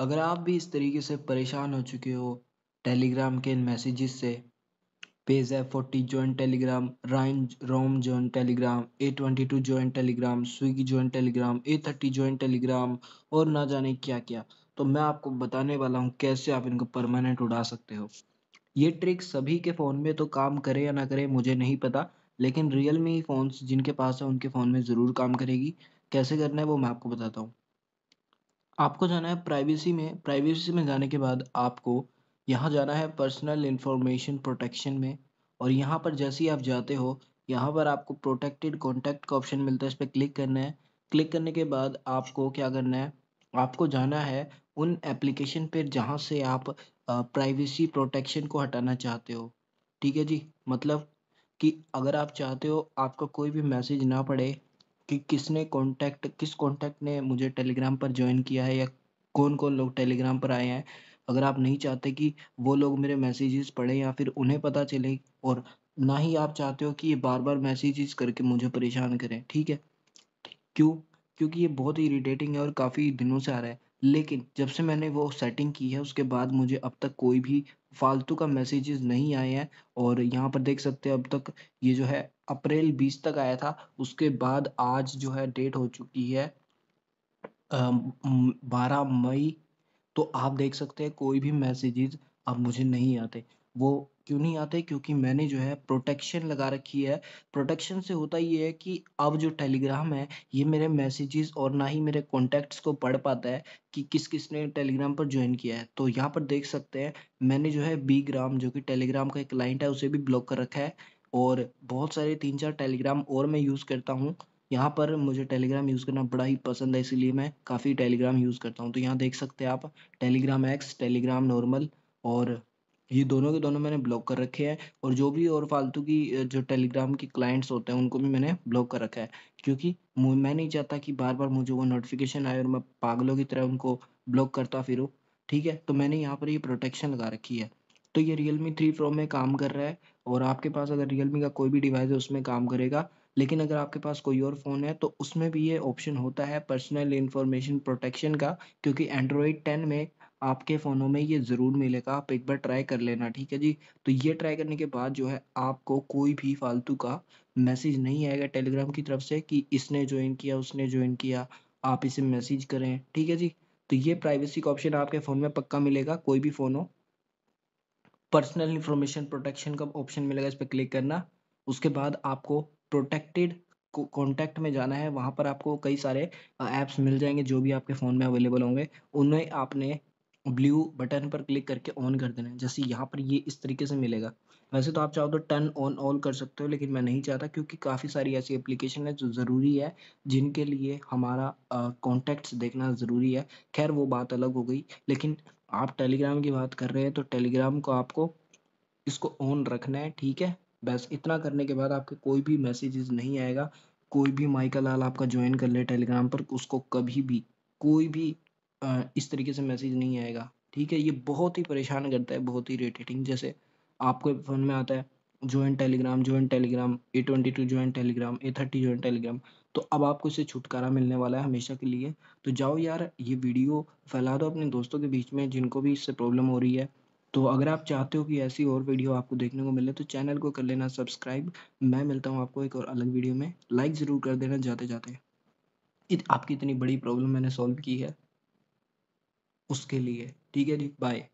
अगर आप भी इस तरीके से परेशान हो चुके हो टेलीग्राम के इन मैसेजेस से page F forty join Telegram राइन रोम join Telegram A twenty two join Telegram Swiggy join Telegram A thirty join Telegram और ना जाने क्या क्या तो मैं आपको बताने वाला हूँ कैसे आप इनको परमानेंट उड़ा सकते हो ये ट्रिक सभी के फ़ोन में तो काम करे या ना करे मुझे नहीं पता लेकिन रियल मी फ़ोन्स जिनके पास है उनके फ़ोन में ज़रूर काम करेगी कैसे करना है वो मैं आपको बताता हूँ आपको जाना है प्राइवेसी में प्राइवेसी में जाने के बाद आपको यहाँ जाना है पर्सनल इन्फॉर्मेशन प्रोटेक्शन में और यहाँ पर जैसे ही आप जाते हो यहाँ पर आपको प्रोटेक्टेड कॉन्टैक्ट का ऑप्शन मिलता है इस पर क्लिक करना है क्लिक करने के बाद आपको क्या करना है आपको जाना है उन एप्लीकेशन पर जहाँ से आप प्राइवेसी प्रोटेक्शन को हटाना चाहते हो ठीक है जी मतलब कि अगर आप चाहते हो आपका कोई भी मैसेज ना पड़े कि किसने कॉन्टैक्ट किस कॉन्टैक्ट ने मुझे टेलीग्राम पर ज्वाइन किया है या कौन कौन लोग टेलीग्राम पर आए हैं अगर आप नहीं चाहते कि वो लोग मेरे मैसेजेस पढ़ें या फिर उन्हें पता चले और ना ही आप चाहते हो कि ये बार बार मैसेजेस करके मुझे परेशान करें ठीक है क्यों क्योंकि ये बहुत ही इरीटेटिंग है और काफ़ी दिनों से आ रहा है लेकिन जब से मैंने वो सेटिंग की है उसके बाद मुझे अब तक कोई भी फालतू का मैसेजेस नहीं आए हैं और यहाँ पर देख सकते हैं अब तक ये जो है अप्रैल बीस तक आया था उसके बाद आज जो है डेट हो चुकी है बारह मई तो आप देख सकते हैं कोई भी मैसेजेस अब मुझे नहीं आते वो क्यों नहीं आते क्योंकि मैंने जो है प्रोटेक्शन लगा रखी है प्रोटेक्शन से होता ये है कि अब जो टेलीग्राम है ये मेरे मैसेजेस और ना ही मेरे कॉन्टैक्ट्स को पढ़ पाता है कि किस किस ने टेलीग्राम पर ज्वाइन किया है तो यहाँ पर देख सकते हैं मैंने जो है बी ग्राम जो कि टेलीग्राम का एक क्लाइंट है उसे भी ब्लॉक कर रखा है और बहुत सारे तीन चार टेलीग्राम और मैं यूज़ करता हूँ यहाँ पर मुझे टेलीग्राम यूज़ करना बड़ा ही पसंद है इसीलिए मैं काफ़ी टेलीग्राम यूज़ करता हूँ तो यहाँ देख सकते हैं आप टेलीग्राम एक्स टेलीग्राम नॉर्मल और ये दोनों के दोनों मैंने ब्लॉक कर रखे हैं और जो भी और फालतू की जो टेलीग्राम के क्लाइंट्स होते हैं उनको भी मैंने ब्लॉक कर रखा है क्योंकि मैं नहीं चाहता कि बार बार मुझे वो नोटिफिकेशन आए और मैं पागलों की तरह उनको ब्लॉक करता फिर ठीक है तो मैंने यहाँ पर ये प्रोटेक्शन लगा रखी है तो ये रियल मी थ्री प्रो में काम कर रहा है और आपके पास अगर रियल मी का कोई भी डिवाइस है उसमें काम करेगा लेकिन अगर आपके पास कोई और फ़ोन है तो उसमें भी ये ऑप्शन होता है पर्सनल इन्फॉर्मेशन प्रोटेक्शन का क्योंकि एंड्रॉयड टेन में आपके फ़ोनों में ये ज़रूर मिलेगा आप एक बार ट्राई कर लेना ठीक है जी तो ये ट्राई करने के बाद जो है आपको कोई भी फालतू का मैसेज नहीं आएगा टेलीग्राम की तरफ से कि इसने ज्वाइन किया उसने ज्वाइन किया आप इसे मैसेज करें ठीक है जी तो ये प्राइवेसी का ऑप्शन आपके फ़ोन में पक्का मिलेगा कोई भी फ़ोन हो पर्सनल इन्फॉर्मेशन प्रोटेक्शन का ऑप्शन मिलेगा इस पर क्लिक करना उसके बाद आपको प्रोटेक्टेड कॉन्टैक्ट में जाना है वहाँ पर आपको कई सारे ऐप्स मिल जाएंगे जो भी आपके फ़ोन में अवेलेबल होंगे उन्हें आपने ब्लू बटन पर क्लिक करके ऑन कर देना है जैसे यहाँ पर ये इस तरीके से मिलेगा वैसे तो आप चाहो तो टर्न ऑन ऑल कर सकते हो लेकिन मैं नहीं चाहता क्योंकि काफ़ी सारी ऐसी एप्लीकेशन है जो ज़रूरी है जिनके लिए हमारा कॉन्टैक्ट्स देखना ज़रूरी है खैर वो बात अलग हो गई लेकिन आप टेलीग्राम की बात कर रहे हैं तो टेलीग्राम को आपको इसको ऑन रखना है ठीक है बस इतना करने के बाद आपके कोई भी मैसेजेस नहीं आएगा कोई भी माइका लाल आपका ज्वाइन कर ले टेलीग्राम पर उसको कभी भी कोई भी इस तरीके से मैसेज नहीं आएगा ठीक है ये बहुत ही परेशान करता है बहुत ही रेटेटिंग जैसे आपको फ़ोन में आता है join Telegram join Telegram A twenty two join Telegram A thirty join Telegram तो अब आपको इससे छुटकारा मिलने वाला है हमेशा के लिए तो जाओ यार ये वीडियो फैला दो अपने दोस्तों के बीच में जिनको भी इससे प्रॉब्लम हो रही है तो अगर आप चाहते हो कि ऐसी और वीडियो आपको देखने को मिले तो चैनल को कर लेना सब्सक्राइब मैं मिलता हूँ आपको एक और अलग वीडियो में लाइक ज़रूर कर देना जाते जाते इत, आपकी इतनी बड़ी प्रॉब्लम मैंने सॉल्व की है उसके लिए ठीक है जी बाय